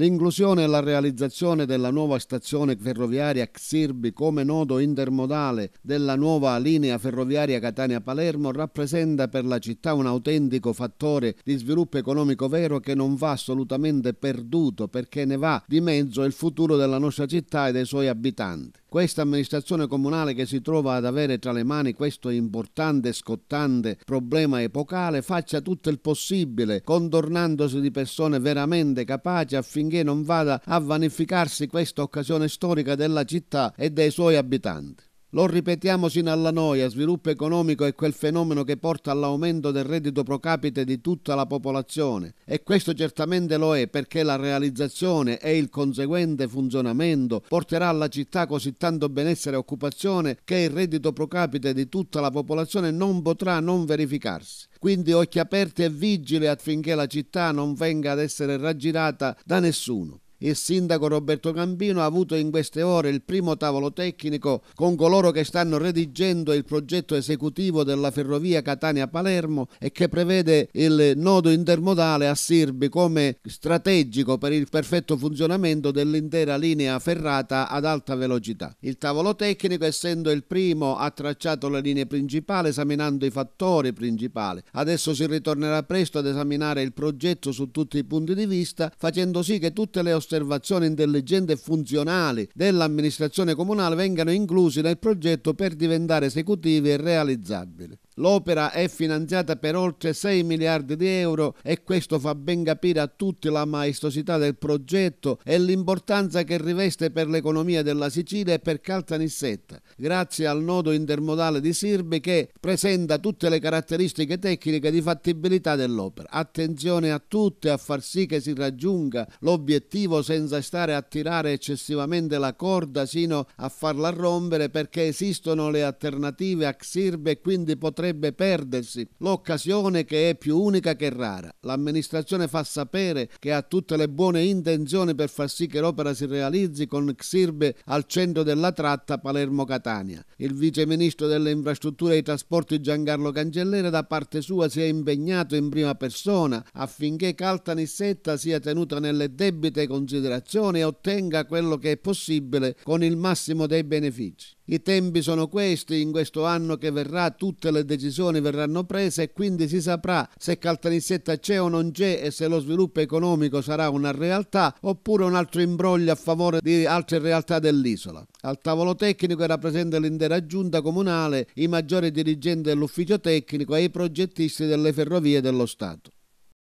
L'inclusione e la realizzazione della nuova stazione ferroviaria Xirbi come nodo intermodale della nuova linea ferroviaria Catania-Palermo rappresenta per la città un autentico fattore di sviluppo economico vero che non va assolutamente perduto perché ne va di mezzo il futuro della nostra città e dei suoi abitanti. Questa amministrazione comunale che si trova ad avere tra le mani questo importante e scottante problema epocale faccia tutto il possibile contornandosi di persone veramente capaci affinché non vada a vanificarsi questa occasione storica della città e dei suoi abitanti. Lo ripetiamo sino alla noia, sviluppo economico è quel fenomeno che porta all'aumento del reddito pro capite di tutta la popolazione e questo certamente lo è perché la realizzazione e il conseguente funzionamento porterà alla città così tanto benessere e occupazione che il reddito pro capite di tutta la popolazione non potrà non verificarsi. Quindi occhi aperti e vigili affinché la città non venga ad essere raggirata da nessuno. Il sindaco Roberto Campino ha avuto in queste ore il primo tavolo tecnico con coloro che stanno redigendo il progetto esecutivo della ferrovia Catania-Palermo e che prevede il nodo intermodale a Sirbi come strategico per il perfetto funzionamento dell'intera linea ferrata ad alta velocità. Il tavolo tecnico, essendo il primo, ha tracciato le linee principali esaminando i fattori principali. Adesso si ritornerà presto ad esaminare il progetto su tutti i punti di vista, facendo sì che tutte le ostacolità osservazione intelligente e funzionali dell'amministrazione comunale vengano inclusi nel progetto per diventare esecutivi e realizzabili. L'opera è finanziata per oltre 6 miliardi di euro e questo fa ben capire a tutti la maestosità del progetto e l'importanza che riveste per l'economia della Sicilia e per Caltanissetta, grazie al nodo intermodale di Sirbi che presenta tutte le caratteristiche tecniche di fattibilità dell'opera. Attenzione a tutti a far sì che si raggiunga l'obiettivo senza stare a tirare eccessivamente la corda sino a farla rompere perché esistono le alternative a Sirbe e quindi potrebbe potrebbe perdersi l'occasione che è più unica che rara. L'amministrazione fa sapere che ha tutte le buone intenzioni per far sì che l'opera si realizzi con Xirbe al centro della tratta Palermo-Catania. Il vice ministro delle infrastrutture e dei trasporti Giancarlo Cancellere da parte sua si è impegnato in prima persona affinché Caltanissetta sia tenuta nelle debite considerazioni e ottenga quello che è possibile con il massimo dei benefici i tempi sono questi, in questo anno che verrà tutte le decisioni verranno prese e quindi si saprà se Caltanissetta c'è o non c'è e se lo sviluppo economico sarà una realtà oppure un altro imbroglio a favore di altre realtà dell'isola. Al tavolo tecnico era presente l'intera giunta comunale, i maggiori dirigenti dell'ufficio tecnico e i progettisti delle ferrovie dello Stato.